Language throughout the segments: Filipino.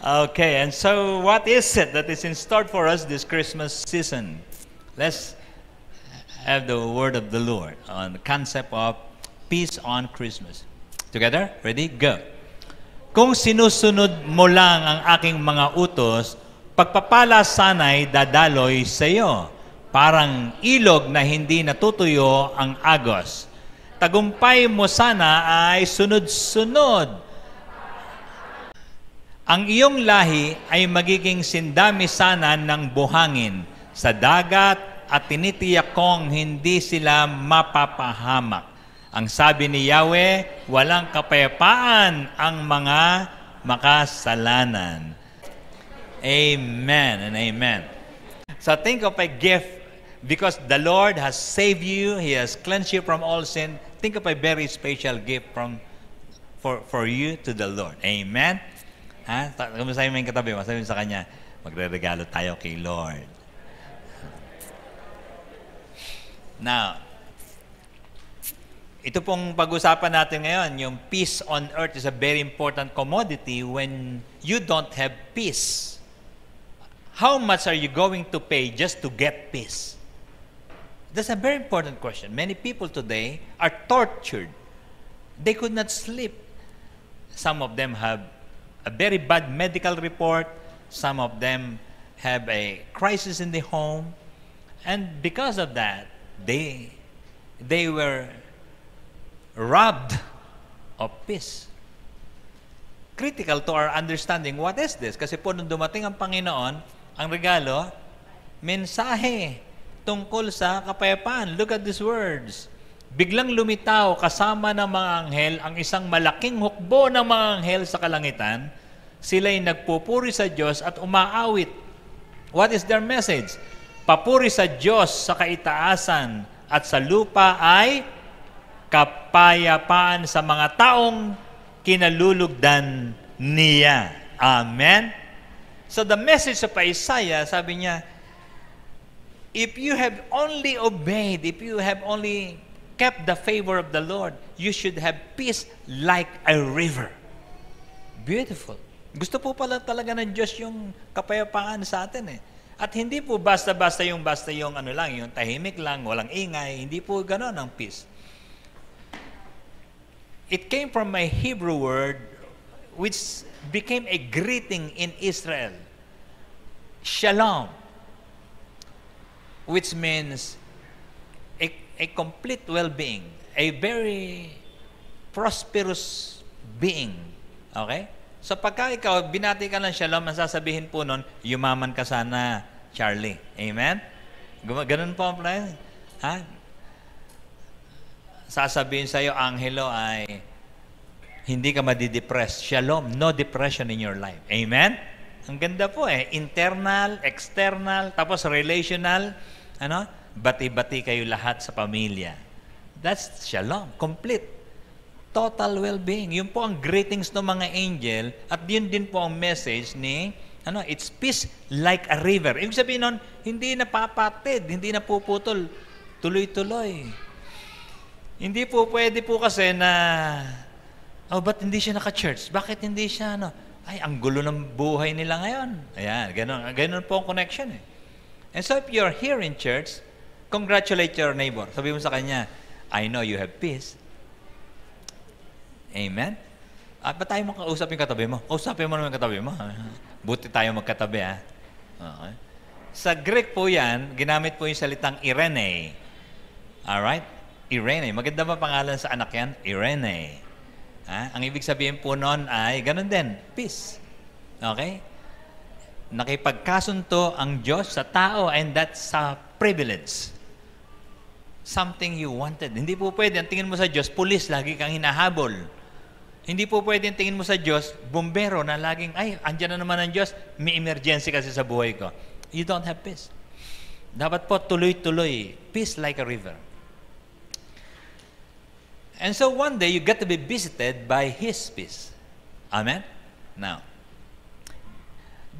Okay, and so what is it that is in store for us this Christmas season? Let's have the word of the Lord on the concept of peace on Christmas. Together? Ready? Go. Kung sinusunod mo lang ang aking mga utos, pagpapala sana'y dadaloy sa iyo. Parang ilog na hindi natutuyo ang agos. Tagumpay mo sana ay sunod-sunod ang iyong lahi ay magiging sindami sana ng buhangin sa dagat at tinitiyak kong hindi sila mapapahamak. Ang sabi ni Yahweh, walang kapayapaan ang mga makasalanan. Amen and amen. So think of a gift because the Lord has saved you, He has cleansed you from all sin. Think of a very special gift from for, for you to the Lord. Amen. Ha? Kamusahin mo yung katabi mo. Sabi Sabihin sa kanya, magre-regalo tayo kay Lord. Now, ito pong pag-usapan natin ngayon, yung peace on earth is a very important commodity when you don't have peace. How much are you going to pay just to get peace? That's a very important question. Many people today are tortured. They could not sleep. Some of them have a very bad medical report. Some of them have a crisis in the home. And because of that, they, they were robbed of peace. Critical to our understanding, what is this? Kasi po nung dumating ang Panginoon, ang regalo, mensahe tungkol sa kapayapaan. Look at these words. Biglang lumitaw kasama ng mga anghel ang isang malaking hukbo ng mga anghel sa kalangitan. Sila'y nagpupuri sa Diyos at umaawit. What is their message? Papuri sa Diyos sa kaitaasan at sa lupa ay kapayapaan sa mga taong kinalulugdan niya. Amen? So the message of Isaiah, sabi niya, if you have only obeyed, if you have only kept the favor of the Lord, you should have peace like a river. Beautiful. Gusto po pala talaga ng Diyos yung kapayapaan sa atin eh. At hindi po basta-basta yung basta yung ano lang, yung tahimik lang, walang ingay, hindi po ganoon ang peace. It came from a Hebrew word which became a greeting in Israel. Shalom. Which means a complete well-being, a very prosperous being. Okay? So pagka ikaw, binati ka ng shalom, ang sasabihin po nun, yumaman ka sana, Charlie. Amen? Ganun po ang plan. Ha? Sasabihin sa iyo, Angelo, ay hindi ka madidepress. Shalom, no depression in your life. Amen? Ang ganda po eh. Internal, external, tapos relational. Ano? bati-bati kayo lahat sa pamilya. That's shalom, complete. Total well-being. Yun po ang greetings ng mga angel at yun din po ang message ni ano, it's peace like a river. Ibig sabihin nun, hindi napapatid, hindi napuputol, tuloy-tuloy. Hindi po pwede po kasi na, oh, ba't hindi siya naka-church? Bakit hindi siya, ano? Ay, ang gulo ng buhay nila ngayon. Ayan, ganun, ganun po ang connection eh. And so if you're here in church, Congratulate your neighbor. Sabi mo sa kanya, I know you have peace. Amen? Ah, At ba tayo makausap yung katabi mo? Kausapin mo naman yung katabi mo. Buti tayo magkatabi, ha? Ah. Okay. Sa Greek po yan, ginamit po yung salitang Irene. Alright? Irene. Maganda ba pangalan sa anak yan? Irene. Ha? Ah, ang ibig sabihin po noon ay, ganun din, peace. Okay? Nakipagkasunto ang Diyos sa tao and that's a privilege something you wanted. Hindi po pwede. Ang tingin mo sa Diyos, pulis, lagi kang hinahabol. Hindi po pwede ang tingin mo sa Diyos, bumbero na laging, ay, andyan na naman ang Diyos, may emergency kasi sa buhay ko. You don't have peace. Dapat po tuloy-tuloy, peace like a river. And so one day, you get to be visited by His peace. Amen? Now,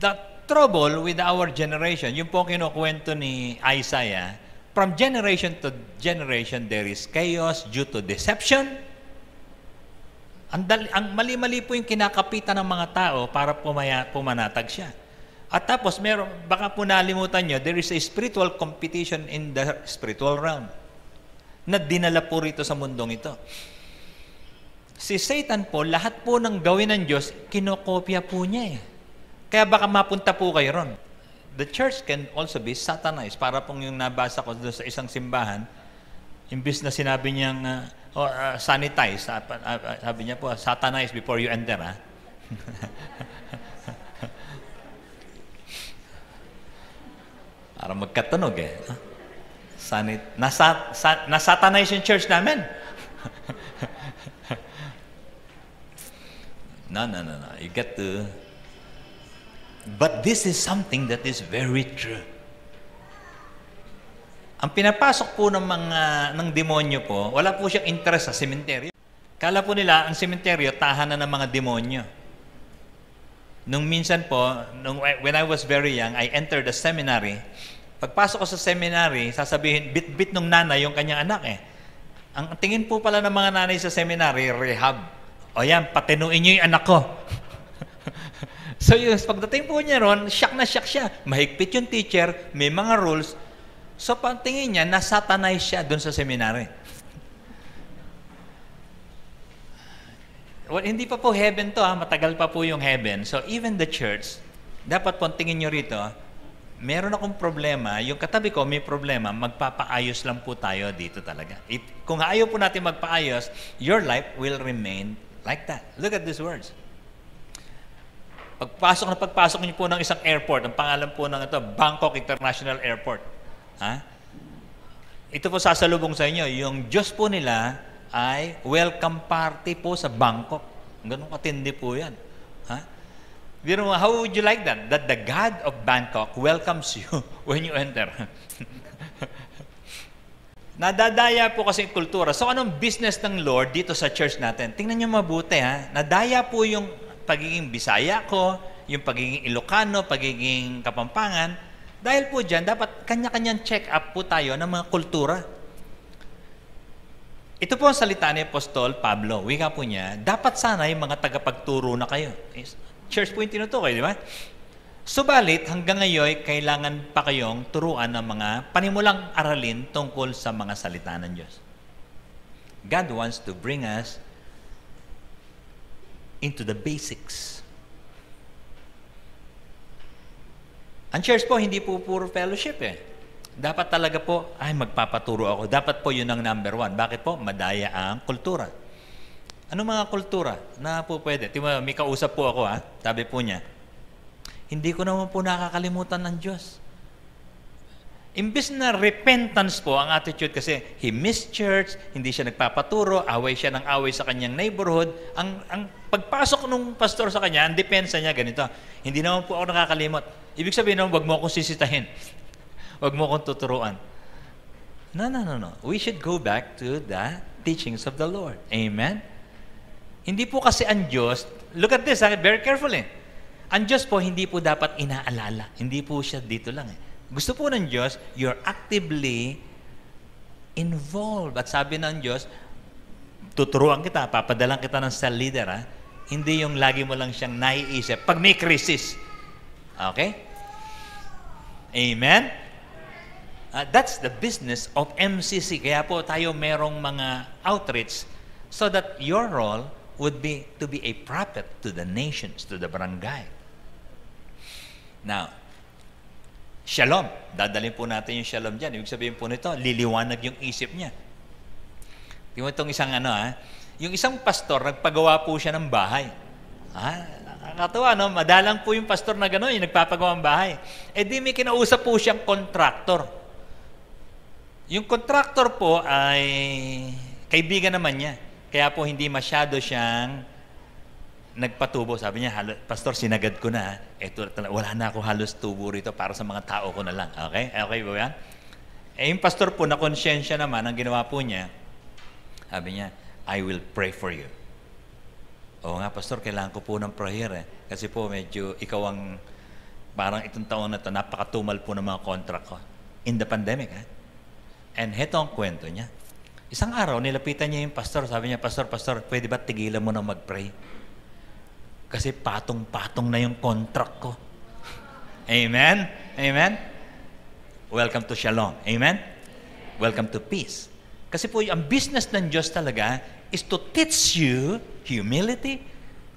the trouble with our generation, yung po kinukwento ni Isaiah, from generation to generation, there is chaos due to deception. Ang, dali, ang mali-mali po yung kinakapitan ng mga tao para pumaya, pumanatag siya. At tapos, meron, baka po nalimutan nyo, there is a spiritual competition in the spiritual realm na dinala po rito sa mundong ito. Si Satan po, lahat po ng gawin ng Diyos, kinokopya po niya eh. Kaya baka mapunta po kayo ron the church can also be satanized. Para pong yung nabasa ko doon sa isang simbahan, imbis na sinabi niyang, uh, or uh, sanitize, uh, uh, uh, sabi niya po, satanize before you enter, ha? Ah. Para magkatunog eh. Huh? Sanit, nasa, sa, nasatanize yung church namin. no, no, no, no. You get to But this is something that is very true. Ang pinapasok po ng mga ng demonyo po, wala po siyang interest sa cemetery. Kala po nila ang cemetery tahanan ng mga demonyo. Nung minsan po, nung, when I was very young, I entered the seminary. Pagpasok ko sa seminary, sasabihin, bit-bit nung nanay yung kanyang anak eh. Ang tingin po pala ng mga nanay sa seminary, rehab. O yan, patinuin niyo yung anak ko. So yun, pagdating po niya ron, shock na shock siya. Mahigpit yung teacher, may mga rules. So pagtingin niya, nasatanay siya doon sa seminary. Well, hindi pa po heaven to ha, ah. matagal pa po yung heaven. So even the church, dapat po tingin nyo rito, meron akong problema, yung katabi ko may problema, magpapaayos lang po tayo dito talaga. If, kung ayaw po natin magpaayos, your life will remain like that. Look at these words. Pagpasok na pagpasok niyo po ng isang airport, ang pangalan po ng ito, Bangkok International Airport. Ha? Ito po sasalubong sa inyo, yung Diyos po nila ay welcome party po sa Bangkok. Ganun katindi po yan. Ha? You know, how would you like that? That the God of Bangkok welcomes you when you enter. Nadadaya po kasi kultura. So anong business ng Lord dito sa church natin? Tingnan niyo mabuti ha. Nadaya po yung pagiging Bisaya ko, yung pagiging Ilocano, pagiging Kapampangan. Dahil po dyan, dapat kanya-kanyang check-up po tayo ng mga kultura. Ito po ang salita ni Apostol Pablo, wika po niya, dapat sana yung mga tagapagturo na kayo. Church po yung tinutukoy, di ba? Subalit, hanggang ngayon, kailangan pa kayong turuan ng mga panimulang aralin tungkol sa mga salita ng Diyos. God wants to bring us into the basics. Ang church po, hindi po puro fellowship eh. Dapat talaga po, ay magpapaturo ako. Dapat po yun ang number one. Bakit po? Madaya ang kultura. Ano mga kultura na po pwede? Tingnan, may kausap po ako ha. Ah, sabi po niya, hindi ko naman po nakakalimutan ng Diyos. Imbis na repentance po ang attitude kasi he missed church, hindi siya nagpapaturo, away siya ng away sa kanyang neighborhood. Ang, ang pagpasok nung pastor sa kanya, ang depensa niya ganito, hindi naman po ako nakakalimot. Ibig sabihin naman, wag mo akong sisitahin. Huwag mo akong tuturuan. No, no, no, no. We should go back to the teachings of the Lord. Amen? Hindi po kasi ang Diyos, look at this, very carefully. Ang Diyos po, hindi po dapat inaalala. Hindi po siya dito lang eh. Gusto po ng Diyos, you're actively involved. At sabi ng Diyos, tuturuan kita, papadalan kita ng cell leader, ha? hindi yung lagi mo lang siyang naiisip. Pag may crisis. Okay? Amen? Uh, that's the business of MCC. Kaya po tayo merong mga outreach so that your role would be to be a prophet to the nations, to the barangay. Now, Shalom. Dadalhin po natin yung shalom dyan. Ibig sabihin po nito, liliwanag yung isip niya. Tingnan itong isang ano ha. Yung isang pastor, nagpagawa po siya ng bahay. Ha? Nakakatawa, no? Madalang po yung pastor na gano'n, yung nagpapagawa ng bahay. E di may kinausap po siyang contractor. Yung contractor po ay kaibigan naman niya. Kaya po hindi masyado siyang nagpatubo, sabi niya, Pastor, sinagad ko na. Ah. Eto, wala na ako halos tubo rito para sa mga tao ko na lang. Okay? Okay ba yan? Eh, yung pastor po, na konsyensya naman, ang ginawa po niya, sabi niya, I will pray for you. Oo nga, pastor, kailangan ko po ng prayer eh. Kasi po, medyo ikaw ang, parang itong taon na to, napakatumal po ng mga contract ko. In the pandemic, ha? Eh? And heto ang kwento niya. Isang araw, nilapitan niya yung pastor. Sabi niya, Pastor, Pastor, pwede ba tigilan mo na mag-pray? Kasi patong-patong na yung contract ko. Amen? Amen? Welcome to Shalom. Amen? Welcome to peace. Kasi po, ang business ng Diyos talaga is to teach you humility,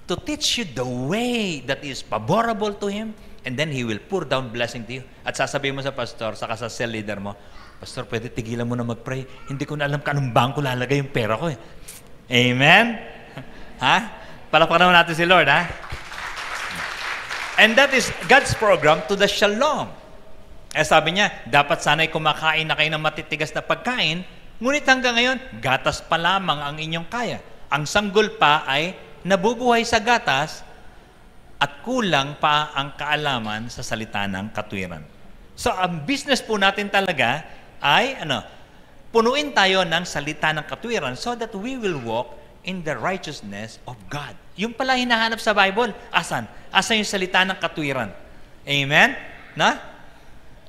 to teach you the way that is favorable to Him, and then He will pour down blessing to you. At sasabihin mo sa pastor, saka sa cell leader mo, Pastor, pwede tigilan mo na mag-pray. Hindi ko na alam kanong bangko lalagay yung pera ko eh. Amen? Ha? Palakpakan naman natin si Lord, ha? And that is God's program to the shalom. Eh sabi niya, dapat sana'y kumakain na kayo ng matitigas na pagkain, ngunit hanggang ngayon, gatas pa lamang ang inyong kaya. Ang sanggol pa ay nabubuhay sa gatas at kulang pa ang kaalaman sa salita ng katwiran. So ang business po natin talaga ay ano, punuin tayo ng salita ng katwiran so that we will walk in the righteousness of God. Yung pala hinahanap sa Bible. Asan? Asan yung salita ng katwiran? Amen? Na?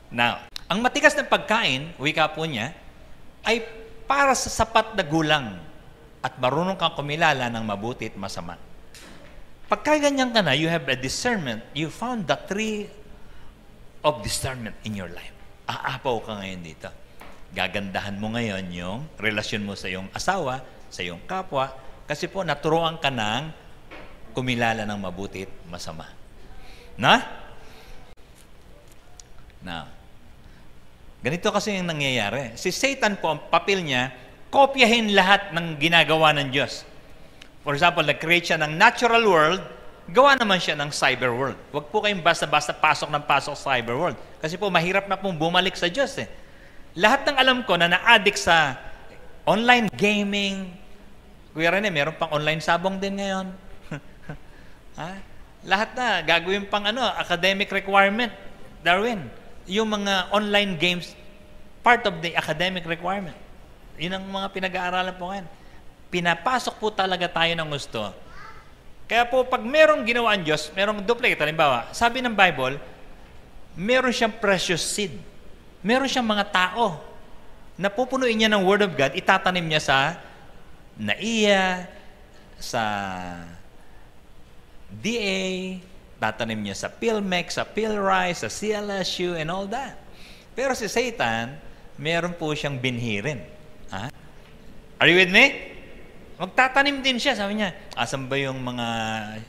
Now, ang matigas ng pagkain, wika po niya, ay para sa sapat na gulang at marunong kang kumilala ng mabuti at masama. Pagka ganyan ka na, you have a discernment, you found the tree of discernment in your life. Aapaw ka ngayon dito. Gagandahan mo ngayon yung relasyon mo sa iyong asawa, sa iyong kapwa, kasi po naturoan ka ng kumilala ng mabuti at masama. Na? Na. ganito kasi yung nangyayari. Si Satan po, ang papel niya, kopyahin lahat ng ginagawa ng Diyos. For example, nag-create siya ng natural world, gawa naman siya ng cyber world. Huwag po kayong basta-basta pasok ng pasok sa cyber world. Kasi po, mahirap na pong bumalik sa Diyos eh. Lahat ng alam ko na na-addict sa online gaming, Kuya Rene, meron pang online sabong din ngayon. Ha? Lahat na, gagawin pang ano, academic requirement. Darwin, yung mga online games, part of the academic requirement. Yun ang mga pinag-aaralan po ngayon. Pinapasok po talaga tayo ng gusto. Kaya po, pag merong ginawa ang Diyos, merong duplicate, halimbawa, sabi ng Bible, meron siyang precious seed. Meron siyang mga tao na pupunuin niya ng Word of God, itatanim niya sa naiya, sa DA, tatanim niya sa PhilMec, sa PhilRise, sa CLSU, and all that. Pero si Satan, meron po siyang binhirin. Ha? Are you with me? Magtatanim din siya, sabi niya. Asan ba yung mga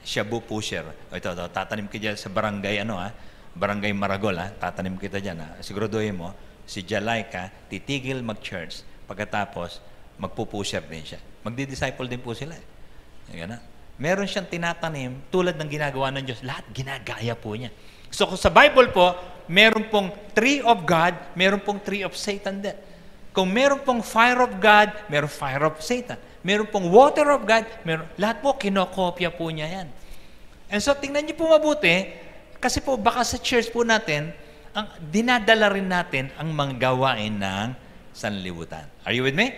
shabu pusher? O ito, ito, tatanim ka dyan sa barangay, ano ha? Barangay Maragol, ha? Tatanim kita dyan, ha? Siguraduhin mo, si Jalaika, titigil mag-church. Pagkatapos, magpupusher din siya. Magdi-disciple din po sila. Eh. na meron siyang tinatanim tulad ng ginagawa ng Diyos. Lahat ginagaya po niya. So kung sa Bible po, meron pong tree of God, meron pong tree of Satan din. Kung meron pong fire of God, meron fire of Satan. Meron pong water of God, meron, lahat po kinokopya po niya yan. And so tingnan niyo po mabuti, kasi po baka sa church po natin, ang dinadala rin natin ang mga gawain ng sanlibutan. Are you with me?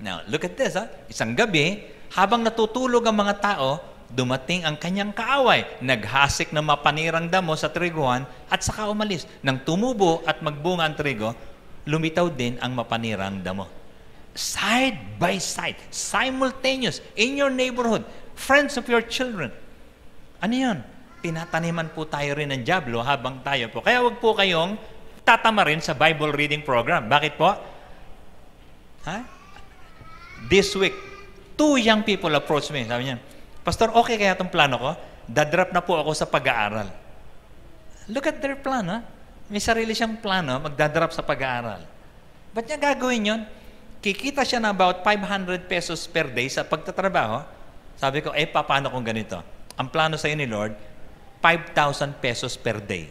Now, look at this. Ha? Ah. Isang gabi, habang natutulog ang mga tao, dumating ang kanyang kaaway. Naghasik ng mapanirang damo sa triguan at saka umalis. Nang tumubo at magbunga ang trigo, lumitaw din ang mapanirang damo. Side by side, simultaneous, in your neighborhood, friends of your children. Ano yun? Tinataniman po tayo rin ng Diablo habang tayo po. Kaya wag po kayong tatama rin sa Bible reading program. Bakit po? Ha? This week, two young people approached me. Sabi niya, Pastor, okay kaya itong plano ko? Dadrop na po ako sa pag-aaral. Look at their plan, ha? May sarili siyang plano, magdadrop sa pag-aaral. Ba't niya gagawin yon? Kikita siya na about 500 pesos per day sa pagtatrabaho. Sabi ko, eh, paano kung ganito? Ang plano sa ni Lord, 5,000 pesos per day.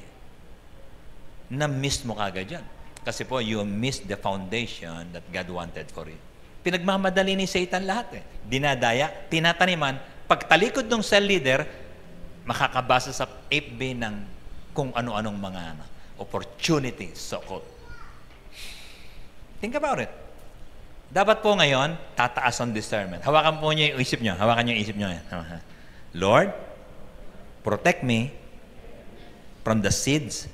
Na-miss mo kagad yan. Kasi po, you missed the foundation that God wanted for you. Pinagmamadali ni Satan lahat eh. Dinadaya, tinataniman, pagtalikod ng cell leader, makakabasa sa FB ng kung ano-anong mga ano, opportunities, so-called. Think about it. Dapat po ngayon, tataas ang discernment. Hawakan po niyo yung isip niyo. Hawakan niyo yung isip niyo. Lord, protect me from the seeds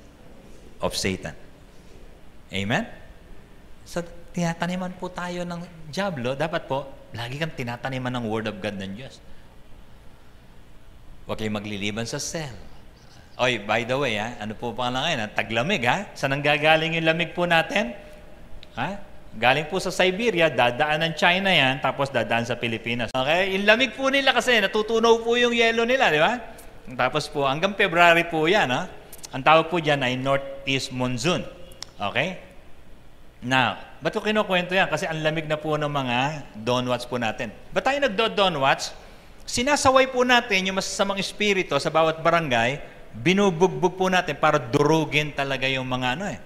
of Satan. Amen? So, tinataniman po tayo ng jablo, dapat po, lagi kang tinataniman ng Word of God ng Diyos. Huwag kayong magliliban sa cell. Oy, by the way, ha, ano po pa lang ngayon? Ha? Taglamig, ha? Saan ang gagaling yung lamig po natin? Ha? Galing po sa Siberia, dadaan ng China yan, tapos dadaan sa Pilipinas. Okay? Yung lamig po nila kasi, natutunaw po yung yelo nila, di ba? Tapos po, hanggang February po yan, ha? Ang tawag po dyan ay Northeast Monsoon. Okay? Now, ba't ko kinukwento yan? Kasi ang lamig na po ng mga donwats po natin. Ba't tayo nagdo-donwats? Sinasaway po natin yung masasamang espiritu sa bawat barangay, binubugbog po natin para durugin talaga yung mga ano eh,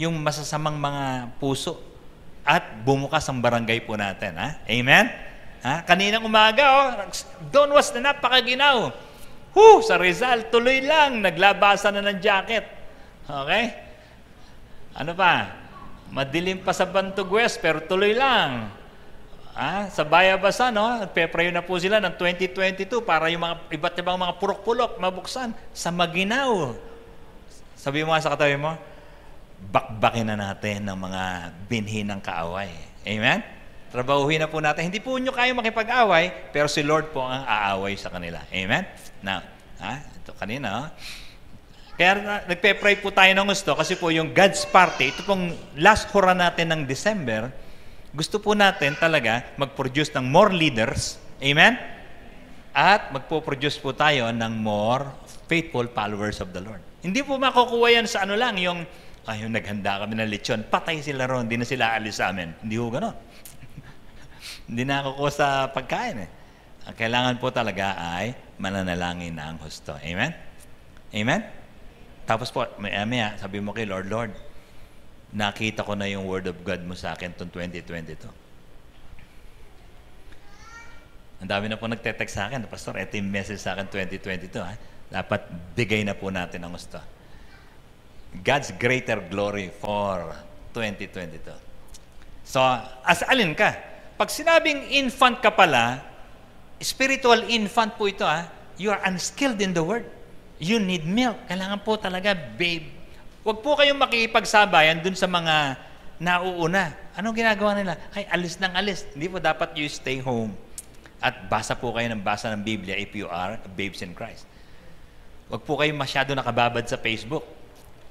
yung masasamang mga puso at bumukas ang barangay po natin. Ha? Amen? Ha? Kaninang umaga, oh, donwats na napakaginaw. Huh, sa Rizal, tuloy lang, naglabasa na ng jacket. Okay? Ano pa? Madilim pa sa Bantog West, pero tuloy lang. Ah, sa Bayabasa, no? Nagpe-pray na po sila ng 2022 para yung mga iba't ibang mga purok-pulok mabuksan sa Maginaw. Sabi mo nga sa katabi mo, bakbakin na natin ng mga binhi ng kaaway. Amen? Trabahuhin na po natin. Hindi po nyo kayo makipag-away, pero si Lord po ang aaway sa kanila. Amen? Now, ah, Ito kanina, oh. Kaya nagpe-pray po tayo ng gusto kasi po yung God's Party, ito pong last hura natin ng December, gusto po natin talaga mag-produce ng more leaders. Amen? At magpo-produce po tayo ng more faithful followers of the Lord. Hindi po makukuha yan sa ano lang, yung, ay, yung naghanda kami ng lechon, patay sila ron, hindi na sila alis sa amin. Hindi ho ganon. hindi na ako sa pagkain eh. Ang kailangan po talaga ay mananalangin na ang husto. Amen? Amen? Tapos po, maya ah, maya, ah, sabi mo kay Lord, Lord, nakita ko na yung Word of God mo sa akin itong 2022. Ang dami na po nagte-text sa akin, Pastor, ito yung message sa akin 2022. Ha? Dapat bigay na po natin ang gusto. God's greater glory for 2022. So, as alin ka? Pag sinabing infant ka pala, spiritual infant po ito ha, you are unskilled in the Word you need milk. Kailangan po talaga, babe. Huwag po kayong makipagsabayan dun sa mga nauuna. Anong ginagawa nila? Ay, alis ng alis. Hindi po dapat you stay home. At basa po kayo ng basa ng Biblia if you are babes in Christ. Huwag po kayong masyado nakababad sa Facebook.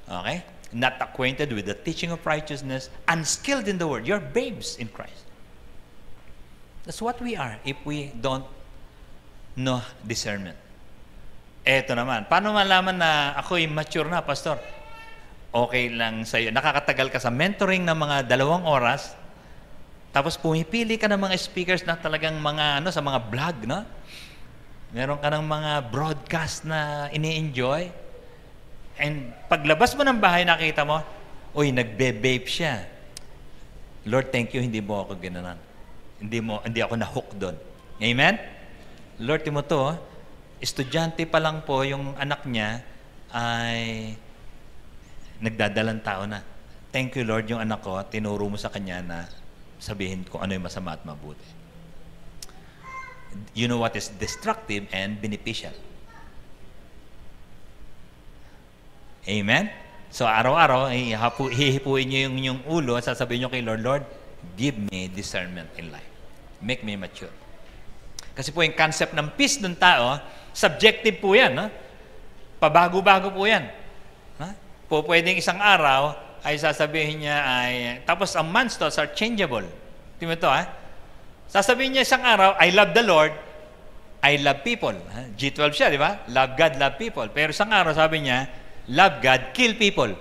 Okay? Not acquainted with the teaching of righteousness, unskilled in the word. You're babes in Christ. That's what we are if we don't know discernment. Eto naman. Paano malaman na ako'y mature na, Pastor? Okay lang sa'yo. Nakakatagal ka sa mentoring ng mga dalawang oras, tapos pumipili ka ng mga speakers na talagang mga ano sa mga vlog, no? Meron ka ng mga broadcast na ini-enjoy. And paglabas mo ng bahay, nakita mo, uy, nagbe-vape siya. Lord, thank you, hindi mo ako ginanan. Hindi, mo, hindi ako na-hook doon. Amen? Lord, Timoto, oh estudyante pa lang po yung anak niya ay nagdadalang tao na. Thank you Lord yung anak ko, tinuro mo sa kanya na sabihin ko ano yung masama at mabuti. You know what is destructive and beneficial. Amen? So araw-araw, eh, hihipuin niyo yung inyong ulo at sasabihin niyo kay Lord, Lord, give me discernment in life. Make me mature. Kasi po yung concept ng peace ng tao, Subjective po yan. Ha? Pabago-bago po yan. Ha? Po pwedeng isang araw ay sasabihin niya ay, tapos ang months thoughts are changeable. Tingnan mo ha? Sasabihin niya isang araw, I love the Lord, I love people. Ha? G12 siya, di ba? Love God, love people. Pero isang araw sabi niya, love God, kill people.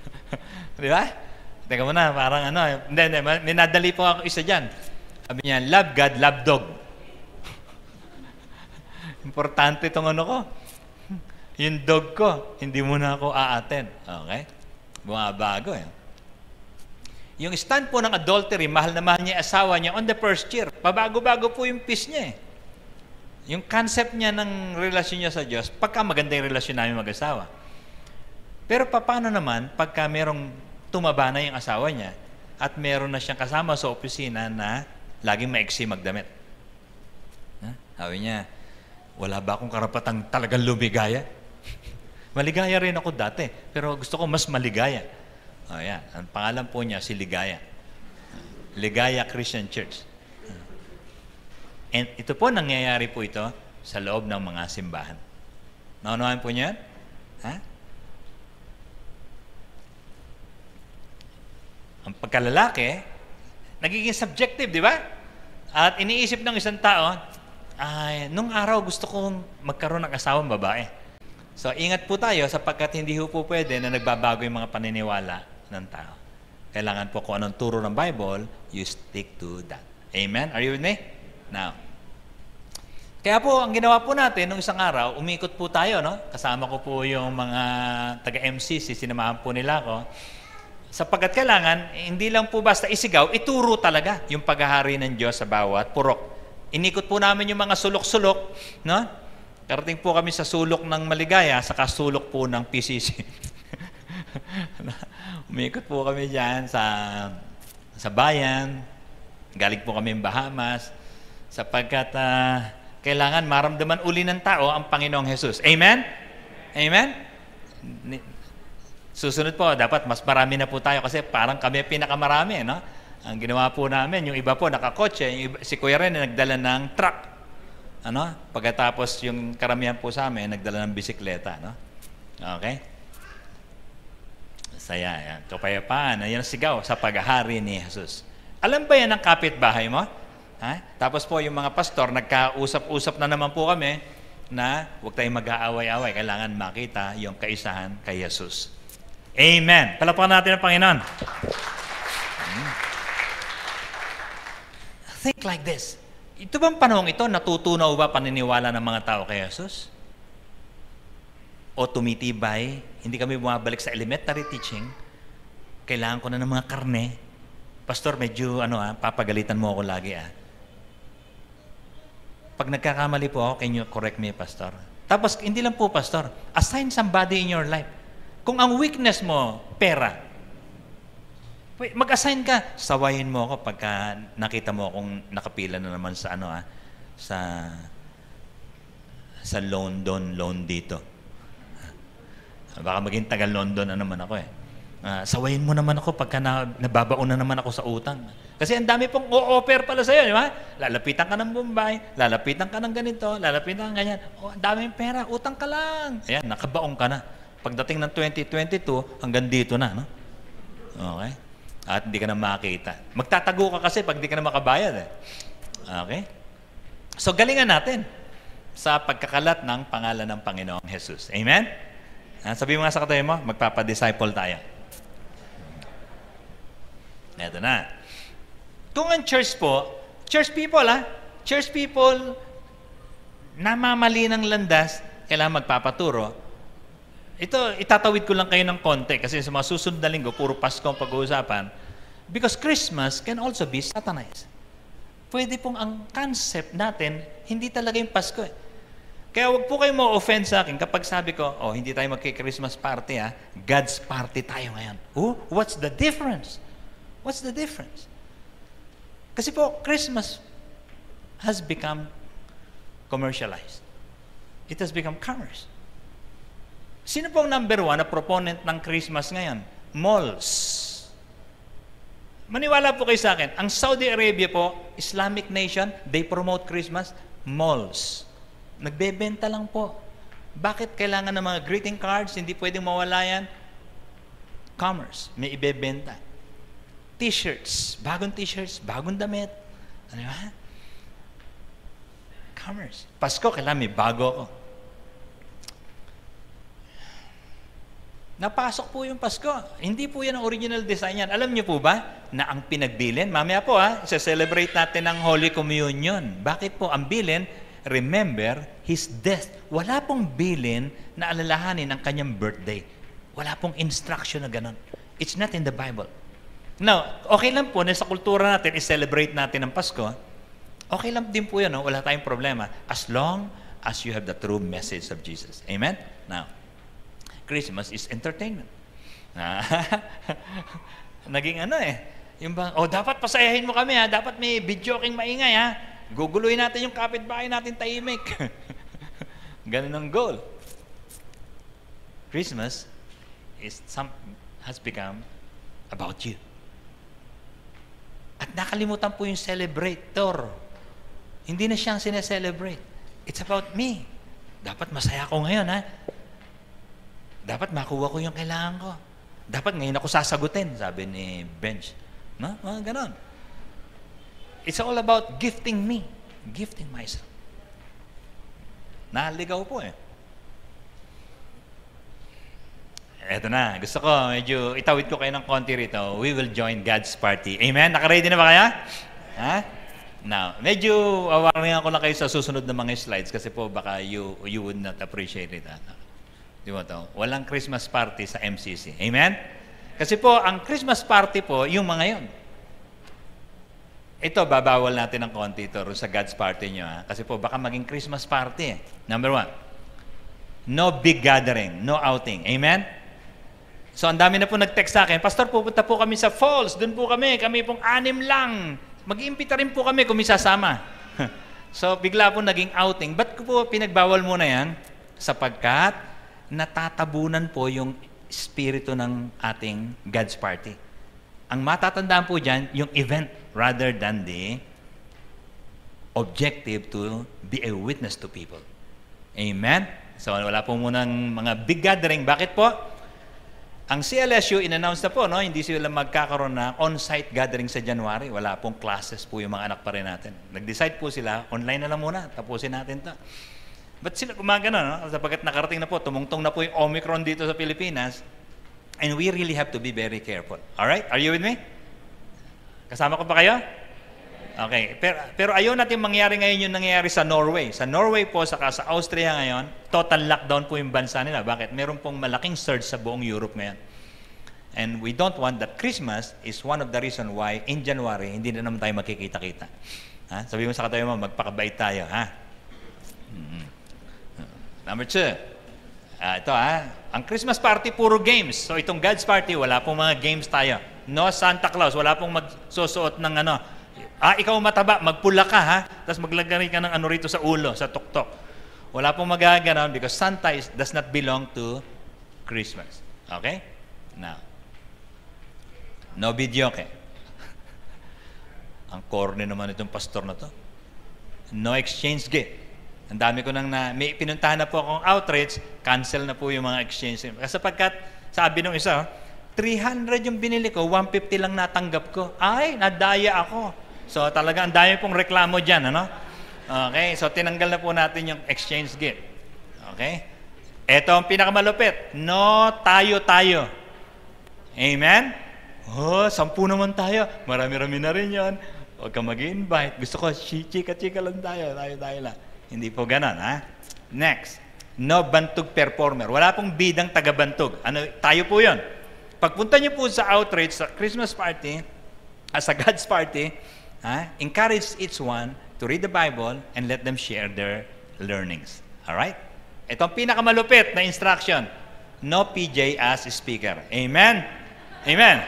di ba? Teka muna, parang ano, hindi, hindi, minadali po ako isa dyan. Sabi niya, love God, love dog. Importante itong ano ko. Yung dog ko, hindi mo na ako aaten. Okay? Bumabago eh. Yung stand po ng adultery, mahal na mahal niya asawa niya on the first year. Pabago-bago po yung peace niya eh. Yung concept niya ng relasyon niya sa Diyos, pagka maganda yung relasyon namin mag-asawa. Pero paano naman pagka merong tumaba na yung asawa niya at meron na siyang kasama sa opisina na laging maiksi magdamit? Ha? Sabi niya, wala ba akong karapatang talagang lumigaya? maligaya rin ako dati, pero gusto ko mas maligaya. oh, yan, ang pangalan po niya si Ligaya. Ligaya Christian Church. And ito po, nangyayari po ito sa loob ng mga simbahan. Naunahan po niya? Ha? Ang pagkalalaki, nagiging subjective, di ba? At iniisip ng isang tao, uh, nung araw gusto kong magkaroon ng asawang babae. So, ingat po tayo sapagkat hindi po pwede na nagbabago yung mga paniniwala ng tao. Kailangan po kung anong turo ng Bible, you stick to that. Amen? Are you with me? Now, kaya po, ang ginawa po natin nung isang araw, umikot po tayo, no? Kasama ko po yung mga taga-MCC, sinamahan po nila ako. Sapagkat kailangan, hindi lang po basta isigaw, ituro talaga yung paghahari ng Diyos sa bawat purok. Inikot po namin yung mga sulok-sulok, no? Karating po kami sa sulok ng Maligaya, sa kasulok po ng PCC. Umikot po kami diyan sa sa bayan, galing po kami Bahamas, sapagkat uh, kailangan maramdaman uli ng tao ang Panginoong Hesus. Amen? Amen? Susunod po, dapat mas marami na po tayo kasi parang kami pinakamarami, no? Ang ginawa po namin, yung iba po nakakotse, yung iba, si Kuya Ren nagdala ng truck. Ano? Pagkatapos yung karamihan po sa amin, nagdala ng bisikleta. No? Okay? Saya, yan. Kapayapaan, yan sigaw sa paghahari ni Jesus. Alam ba yan ang kapitbahay mo? Ha? Tapos po yung mga pastor, nagkausap-usap na naman po kami na huwag tayong mag-aaway-away. Kailangan makita yung kaisahan kay Jesus. Amen. Palapakan natin ang Panginoon. Think like this. Ito bang panahong ito, natutunaw ba paniniwala ng mga tao kay Jesus? O tumitibay, hindi kami bumabalik sa elementary teaching, kailangan ko na ng mga karne. Pastor, medyo ano ah, papagalitan mo ako lagi ah. Pag nagkakamali po ako, can you correct me, Pastor? Tapos, hindi lang po, Pastor, assign somebody in your life. Kung ang weakness mo, pera, Mag-assign ka. Sawayin mo ako pagka nakita mo akong nakapila na naman sa ano ah, sa sa London, loan dito. Ah, baka maging taga London na naman ako eh. Uh, sawayin mo naman ako pagka na, nababaon na naman ako sa utang. Kasi ang dami pong o-offer pala sa'yo, di ba? Lalapitan ka ng Bombay, lalapitan ka ng ganito, lalapitan ka ng ganyan. O, oh, ang daming pera, utang ka lang. Ayan, nakabaon ka na. Pagdating ng 2022, hanggang dito na, no? Okay? at hindi ka na makita. Magtatago ka kasi pag hindi ka na makabayad. Eh. Okay? So galingan natin sa pagkakalat ng pangalan ng Panginoong Jesus. Amen? Ah, sabi mo nga sa katayo mo, magpapadisciple tayo. Ito na. Kung ang church po, church people ah, church people, namamali ng landas, kailangan magpapaturo ito, itatawid ko lang kayo ng konti kasi sa mga susunod na linggo, puro Pasko ang pag-uusapan. Because Christmas can also be Satanized. Pwede pong ang concept natin, hindi talaga yung Pasko eh. Kaya wag po kayo ma-offend sa akin kapag sabi ko, oh, hindi tayo magki-Christmas party ah, God's party tayo ngayon. Oh, what's the difference? What's the difference? Kasi po, Christmas has become commercialized. It has become commerce. Sino pong number one na proponent ng Christmas ngayon? Malls. Maniwala po kayo sa akin, ang Saudi Arabia po, Islamic nation, they promote Christmas, malls. Nagbebenta lang po. Bakit kailangan ng mga greeting cards? Hindi pwedeng mawala yan. Commerce, may ibebenta. T-shirts, bagong t-shirts, bagong damit. Ano ba? Commerce. Pasko, kailangan may bago ako. Napasok po yung Pasko. Hindi po yan ang original design yan. Alam niyo po ba na ang pinagbilin, mamaya po ha, isa-celebrate natin ang Holy Communion. Bakit po ang bilin? Remember His death. Wala pong bilin na alalahanin ang kanyang birthday. Wala pong instruction na ganun. It's not in the Bible. Now, okay lang po na sa kultura natin, i-celebrate natin ang Pasko. Okay lang din po yun, no? wala tayong problema. As long as you have the true message of Jesus. Amen? Now, Christmas is entertainment. Naging ano eh. Yung bang, oh dapat pasayahin mo kami ha, dapat may video king maingay ha. Guguluhin natin yung kapitbahay natin tahimik. Ganun ang goal. Christmas is some, has become about you. At nakalimutan po yung celebrator. Hindi na siyang sineselebrate. It's about me. Dapat masaya ako ngayon, ha? Dapat makuha ko yung kailangan ko. Dapat ngayon ako sasagutin, sabi ni Bench. No? Mga ganon. It's all about gifting me. Gifting myself. Naligaw po eh. Eto na, gusto ko, medyo itawid ko kayo ng konti rito. We will join God's party. Amen? Nakaready na ba kaya? Ha? Now, medyo awarin ako lang kayo sa susunod na mga slides kasi po baka you, you would not appreciate it. Ha? Ano? Di ba to? Walang Christmas party sa MCC. Amen? Kasi po, ang Christmas party po, yung mga yun. Ito, babawal natin ng konti ito sa God's party nyo. Ha? Kasi po, baka maging Christmas party. Eh. Number one, no big gathering, no outing. Amen? So ang dami na po nag-text sa akin, Pastor, pupunta po kami sa Falls. Doon po kami. Kami pong anim lang. Mag-iimpita rin po kami kung isasama. so bigla po naging outing. Ba't ko po pinagbawal muna yan? Sapagkat natatabunan po yung spirito ng ating God's party. Ang matatandaan po dyan, yung event rather than the objective to be a witness to people. Amen? So wala po munang mga big gathering. Bakit po? Ang CLSU, in-announce na po, no? hindi sila magkakaroon na on-site gathering sa January. Wala pong classes po yung mga anak pa rin natin. Nag-decide po sila, online na lang muna, tapusin natin to. Ba't sila gumagana, no? Sapagat nakarating na po, tumungtong na po yung Omicron dito sa Pilipinas, and we really have to be very careful. All right? Are you with me? Kasama ko pa kayo? Okay. Pero, pero ayaw natin mangyari ngayon yung nangyayari sa Norway. Sa Norway po, saka sa Austria ngayon, total lockdown po yung bansa nila. Bakit? Meron pong malaking surge sa buong Europe ngayon. And we don't want that Christmas is one of the reason why in January, hindi na naman tayo magkikita-kita. Ha? Sabi mo sa katayo mo, magpakabait tayo. Ha? Number two, uh, ito ha, ah. ang Christmas party puro games. So itong God's party, wala pong mga games tayo. No Santa Claus, wala pong magsusuot ng ano. Ah, ikaw mataba, magpula ka ha, tapos maglagay ka ng ano rito sa ulo, sa tuktok. Wala pong magaganon because Santa is, does not belong to Christmas. Okay? Now, no video okay. ang corny naman itong pastor na to. No exchange gift. Ang dami ko nang na, may pinuntahan na po akong outreach, cancel na po yung mga exchange. Kasi pagkat, sabi nung isa, 300 yung binili ko, 150 lang natanggap ko. Ay, nadaya ako. So talaga, ang dami pong reklamo dyan, ano? Okay, so tinanggal na po natin yung exchange gift. Okay? Ito ang pinakamalupit. No, tayo-tayo. Amen? Oh, sampu naman tayo. Marami-rami na rin yon. Huwag kang mag-invite. Gusto ko, chika-chika lang tayo. Tayo-tayo lang. Hindi po ganun, ha? Next, no bantog performer. Wala pong bidang taga-bantog. Ano, tayo po yon. Pagpunta niyo po sa outreach, sa Christmas party, as ah, a God's party, ha? encourage each one to read the Bible and let them share their learnings. Alright? Ito ang pinakamalupit na instruction. No PJ as speaker. Amen? Amen?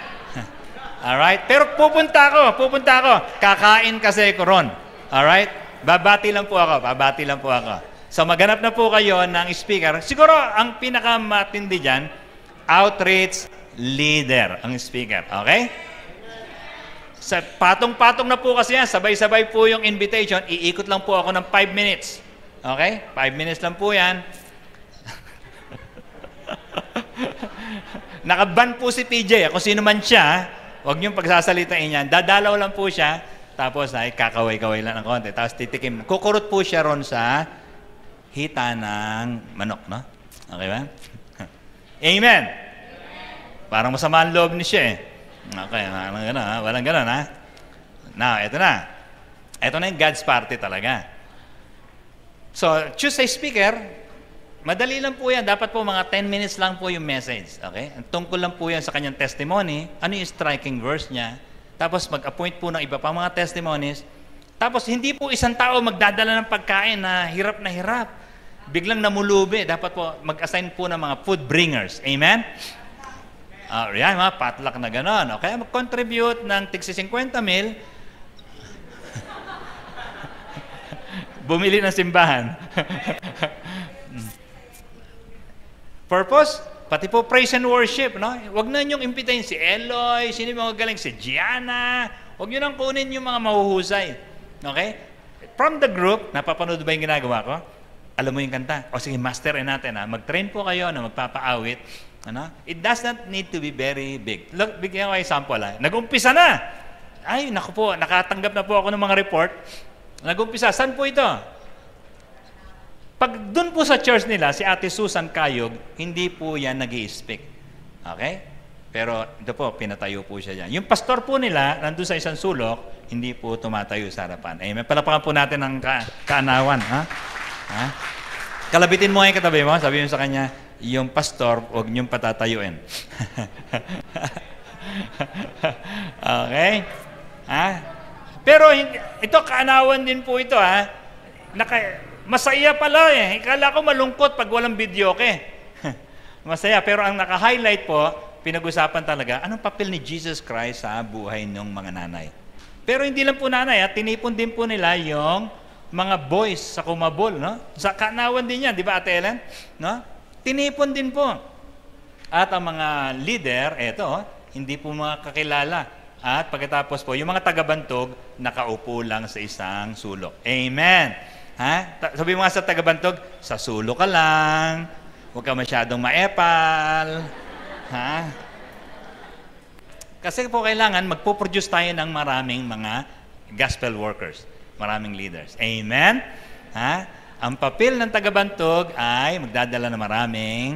Alright? Pero pupunta ako, pupunta ako. Kakain kasi ko ron. Alright? Babati lang po ako, babati lang po ako. So maganap na po kayo ng speaker. Siguro ang pinakamatindi dyan, outreach leader ang speaker. Okay? Sa patong-patong na po kasi yan, sabay-sabay po yung invitation. Iikot lang po ako ng 5 minutes. Okay? 5 minutes lang po yan. Nakaban po si PJ. Ah. Kung sino man siya, ah. huwag niyong pagsasalitain yan. Dadalaw lang po siya. Tapos ay kakaway-kaway lang ng konti. Tapos titikim. Kukurot po siya ron sa hita ng manok, no? Okay ba? Amen. Amen. Parang masama ang loob ni siya eh. Okay, walang ganun ha. Walang ganun ha. Now, ito na. Ito na yung God's party talaga. So, choose a speaker, madali lang po yan. Dapat po mga 10 minutes lang po yung message. Okay? Tungkol lang po yan sa kanyang testimony. Ano yung striking verse niya? Tapos mag-appoint po ng iba pang mga testimonies. Tapos hindi po isang tao magdadala ng pagkain na hirap na hirap. Biglang namulubi. Dapat po mag-assign po ng mga food bringers. Amen? Uh, yan, mga patlak na gano'n. O kaya mag-contribute ng tigsi 50 mil, bumili ng simbahan. Hmm. Purpose? Pati po praise and worship, no? Huwag na niyong impitayin si Eloy, sino yung mga galing, si Gianna. Huwag niyo nang kunin yung mga mahuhusay. Okay? From the group, napapanood ba yung ginagawa ko? Alam mo yung kanta. O sige, master natin ha. Mag-train po kayo na magpapaawit. Ano? It does not need to be very big. Look, bigyan ko kayo sample ha. Nag-umpisa na! Ay, naku po, nakatanggap na po ako ng mga report. Nag-umpisa, saan po ito? Pag doon po sa church nila, si Ate Susan Kayog, hindi po yan nag speak Okay? Pero ito po, pinatayo po siya dyan. Yung pastor po nila, nandun sa isang sulok, hindi po tumatayo sa harapan. Amen. Palapakan po natin ang ka- kaanawan. Ha? Ha? Kalabitin mo nga yung katabi mo, sabi mo sa kanya, yung pastor, huwag niyong patatayuin. okay? Ha? Pero ito, kaanawan din po ito. Ha? Naka, Masaya pala eh. Ikala ko malungkot pag walang video ke. Masaya. Pero ang naka-highlight po, pinag-usapan talaga, anong papel ni Jesus Christ sa buhay ng mga nanay? Pero hindi lang po nanay, at ah, tinipon din po nila yung mga boys sa kumabol. No? Sa kanawan din yan, di ba Ate Ellen? No? Tinipon din po. At ang mga leader, eto, oh, hindi po makakilala. At pagkatapos po, yung mga tagabantog, nakaupo lang sa isang sulok. Amen! Ha? Ta- sabi mo nga sa tagabantog, sa sulo ka lang. Huwag ka masyadong maepal. Ha? Kasi po kailangan magpo-produce tayo ng maraming mga gospel workers, maraming leaders. Amen? Ha? Ang papel ng tagabantog ay magdadala ng maraming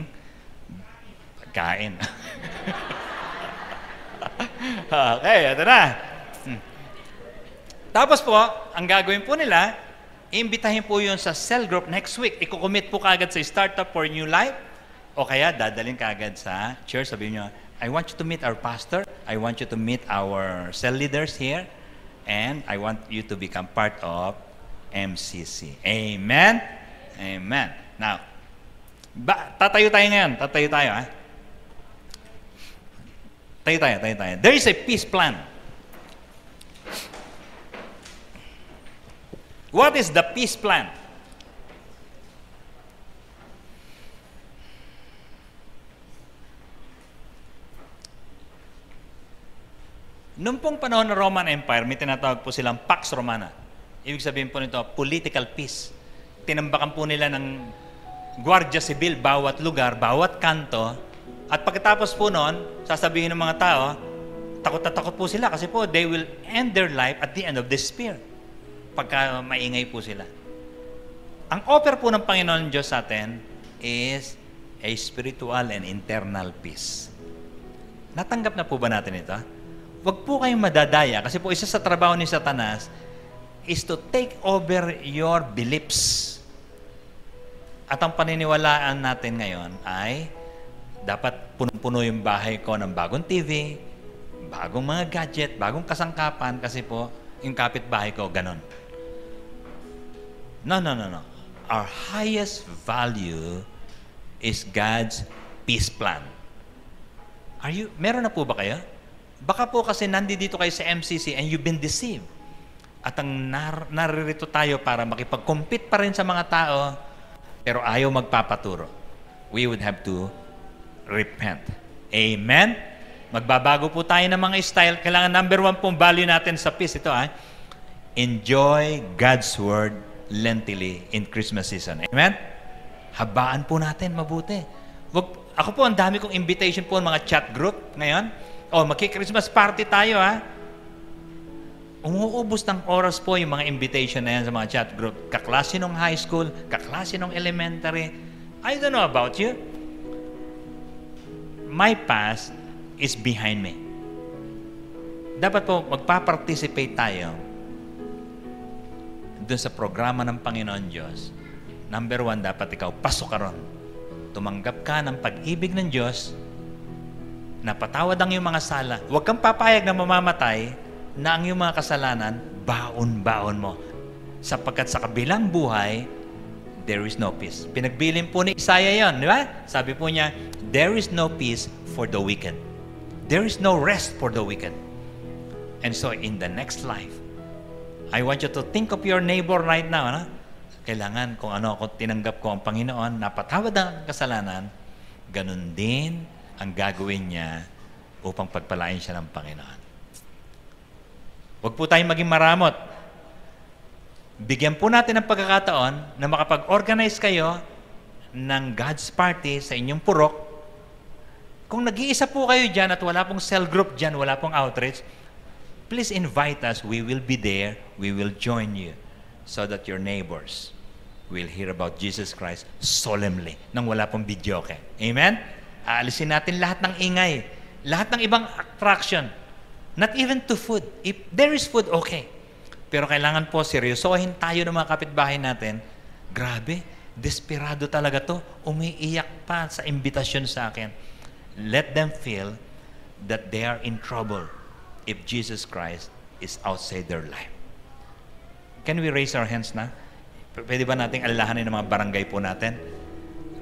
pagkain. okay, ito na. Hmm. Tapos po, ang gagawin po nila, imbitahin po yun sa cell group next week. Iko-commit po kaagad sa Startup for New Life o kaya dadalhin kaagad sa church. Sabihin nyo, I want you to meet our pastor. I want you to meet our cell leaders here. And I want you to become part of MCC. Amen? Amen. Now, ba, tatayo tayo ngayon. Tatayo tayo, ha? Ah. Tayo tayo, tayo tayo. There is a peace plan. What is the peace plan? Noong pong panahon ng Roman Empire, may tinatawag po silang Pax Romana. Ibig sabihin po nito, political peace. Tinambakan po nila ng Guardia Civil bawat lugar, bawat kanto. At pagkatapos po noon, sasabihin ng mga tao, takot na takot po sila kasi po they will end their life at the end of the spear pagka maingay po sila. Ang offer po ng Panginoon Diyos sa atin is a spiritual and internal peace. Natanggap na po ba natin ito? Huwag po kayong madadaya kasi po isa sa trabaho ni Satanas is to take over your beliefs. At ang paniniwalaan natin ngayon ay dapat punong-puno yung bahay ko ng bagong TV, bagong mga gadget, bagong kasangkapan kasi po yung kapitbahay ko, ganon. No, no, no, no. Our highest value is God's peace plan. Are you, meron na po ba kayo? Baka po kasi nandito kayo sa MCC and you've been deceived. At ang nar- naririto tayo para makipag-compete pa rin sa mga tao, pero ayaw magpapaturo. We would have to repent. Amen? Magbabago po tayo ng mga style. Kailangan number one pong value natin sa peace. Ito ah, enjoy God's Word lentily in Christmas season. Amen? Habaan po natin mabuti. Wag, ako po, ang dami kong invitation po mga chat group ngayon. O, oh, magki-Christmas party tayo ha. Umuubos ng oras po yung mga invitation na yan sa mga chat group. Kaklase nung high school, kaklase nung elementary. I don't know about you. My past is behind me dapat po magpa-participate tayo dun sa programa ng Panginoon Diyos, number one, dapat ikaw pasok ka ron. Tumanggap ka ng pag-ibig ng Diyos, napatawad ang iyong mga sala. Huwag kang papayag na mamamatay na ang iyong mga kasalanan, baon-baon mo. Sapagkat sa kabilang buhay, there is no peace. Pinagbilin po ni Isaiah yon, di ba? Sabi po niya, there is no peace for the wicked. There is no rest for the wicked. And so in the next life, I want you to think of your neighbor right now. Ano? Kailangan kung ano ako tinanggap ko ang Panginoon, napatawad ang kasalanan, ganun din ang gagawin niya upang pagpalain siya ng Panginoon. Huwag po tayong maging maramot. Bigyan po natin ng pagkakataon na makapag-organize kayo ng God's party sa inyong purok. Kung nag-iisa po kayo dyan at wala pong cell group dyan, wala pong outreach, please invite us. We will be there. We will join you so that your neighbors will hear about Jesus Christ solemnly nang wala pong video okay. Amen? Aalisin natin lahat ng ingay, lahat ng ibang attraction, not even to food. If there is food, okay. Pero kailangan po seryosohin tayo ng mga kapitbahay natin. Grabe, desperado talaga to. Umiiyak pa sa imbitasyon sa akin. Let them feel that they are in trouble if Jesus Christ is outside their life. Can we raise our hands na? Pwede ba nating alalahanin ang mga barangay po natin?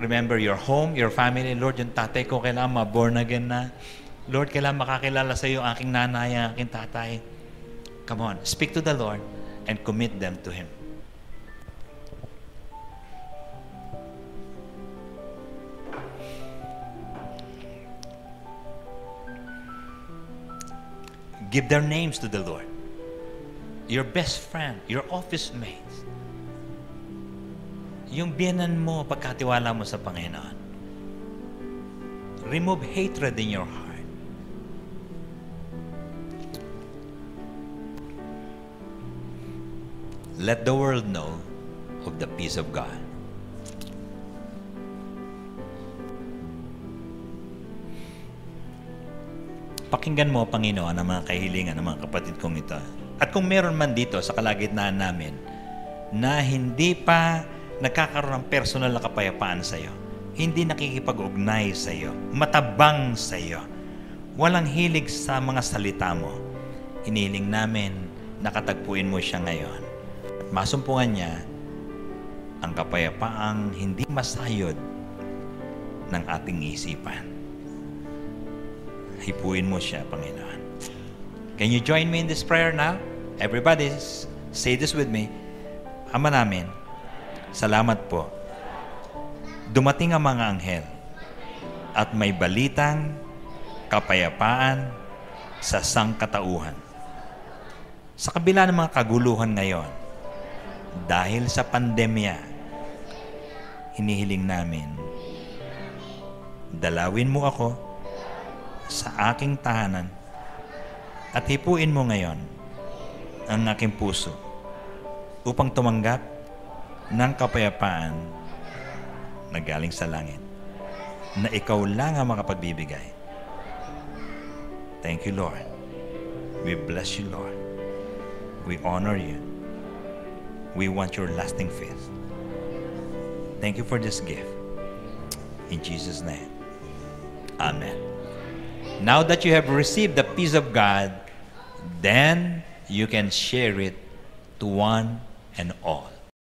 Remember your home, your family. Lord, yung tatay ko kailangan ma-born again na. Lord, kailangan makakilala sa iyo ang aking nanay, ang aking tatay. Come on, speak to the Lord and commit them to Him. Give their names to the Lord. Your best friend, your office mates. Yung biyanan mo, pagkatiwala mo sa Panginoon. Remove hatred in your heart. Let the world know of the peace of God. Pakinggan mo, Panginoon, ang mga kahilingan ng mga kapatid kong ito. At kung meron man dito sa kalagitnaan namin na hindi pa nagkakaroon ng personal na kapayapaan sa iyo, hindi nakikipag-ugnay sa iyo, matabang sa iyo, walang hilig sa mga salita mo, iniling namin nakatagpuin mo siya ngayon at masumpungan niya ang kapayapaang hindi masayod ng ating isipan. Hipuin mo siya, Panginoon. Can you join me in this prayer now? Everybody, say this with me. Ama namin, salamat po. Dumating ang mga anghel at may balitang kapayapaan sa sangkatauhan. Sa kabila ng mga kaguluhan ngayon, dahil sa pandemya, hinihiling namin, dalawin mo ako sa aking tahanan at hipuin mo ngayon ang aking puso upang tumanggap ng kapayapaan na galing sa langit na ikaw lang ang makapagbibigay. Thank you, Lord. We bless you, Lord. We honor you. We want your lasting faith. Thank you for this gift. In Jesus' name. Amen. Now that you have received the peace of God, then you can share it to one and all.